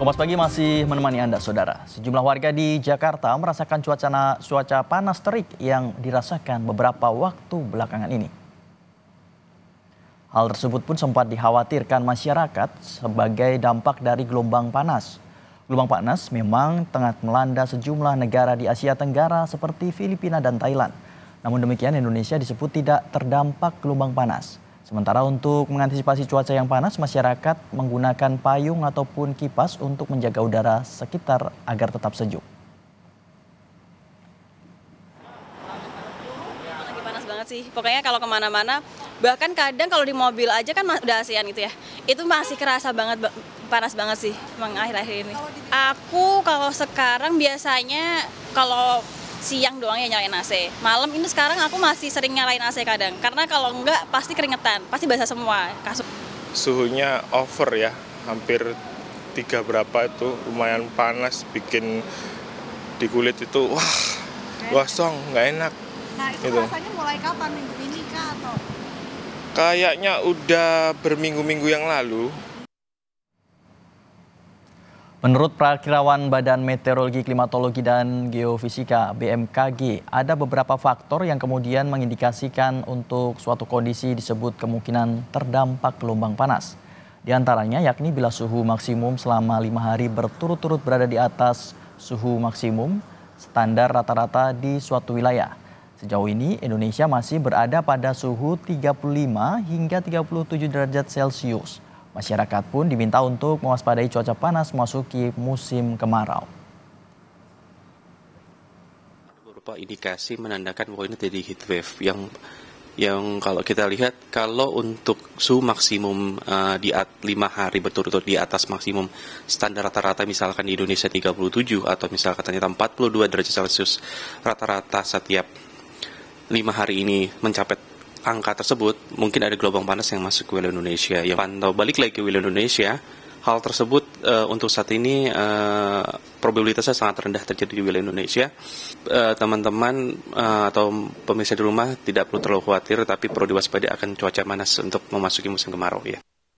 Kompas Pagi masih menemani Anda, Saudara. Sejumlah warga di Jakarta merasakan cuaca, cuaca panas terik yang dirasakan beberapa waktu belakangan ini. Hal tersebut pun sempat dikhawatirkan masyarakat sebagai dampak dari gelombang panas. Gelombang panas memang tengah melanda sejumlah negara di Asia Tenggara seperti Filipina dan Thailand. Namun demikian Indonesia disebut tidak terdampak gelombang panas. Sementara untuk mengantisipasi cuaca yang panas, masyarakat menggunakan payung ataupun kipas untuk menjaga udara sekitar agar tetap sejuk. Lagi panas banget sih, pokoknya kalau kemana-mana, bahkan kadang kalau di mobil aja kan udah asian gitu ya, itu masih kerasa banget panas banget sih, emang akhir-akhir ini. Aku kalau sekarang biasanya kalau siang doang yang nyalain AC. Malam ini sekarang aku masih sering nyalain AC kadang, karena kalau enggak pasti keringetan, pasti basah semua kasut. Suhunya over ya, hampir tiga berapa itu lumayan panas, bikin di kulit itu wah gosong, nggak enak. Nah itu gitu. rasanya mulai kapan minggu ini kak atau? Kayaknya udah berminggu-minggu yang lalu. Menurut perakirawan Badan Meteorologi, Klimatologi, dan Geofisika BMKG, ada beberapa faktor yang kemudian mengindikasikan untuk suatu kondisi disebut kemungkinan terdampak gelombang panas. Di antaranya yakni bila suhu maksimum selama lima hari berturut-turut berada di atas suhu maksimum standar rata-rata di suatu wilayah. Sejauh ini Indonesia masih berada pada suhu 35 hingga 37 derajat Celcius. Masyarakat pun diminta untuk mewaspadai cuaca panas memasuki musim kemarau. Berupa indikasi menandakan bahwa ini jadi heat wave yang yang kalau kita lihat kalau untuk suhu maksimum uh, di at 5 hari berturut-turut di atas maksimum standar rata-rata misalkan di Indonesia 37 atau misalkan ternyata 42 derajat Celcius rata-rata setiap 5 hari ini mencapai angka tersebut, mungkin ada gelombang panas yang masuk ke wilayah Indonesia. Ya pantau balik lagi ke wilayah Indonesia, hal tersebut uh, untuk saat ini uh, probabilitasnya sangat rendah terjadi di wilayah Indonesia. teman eh, teman-teman uh, atau pemirsa di rumah tidak perlu terlalu khawatir, tapi perlu diwaspadai akan cuaca panas untuk memasuki musim kemarau ya.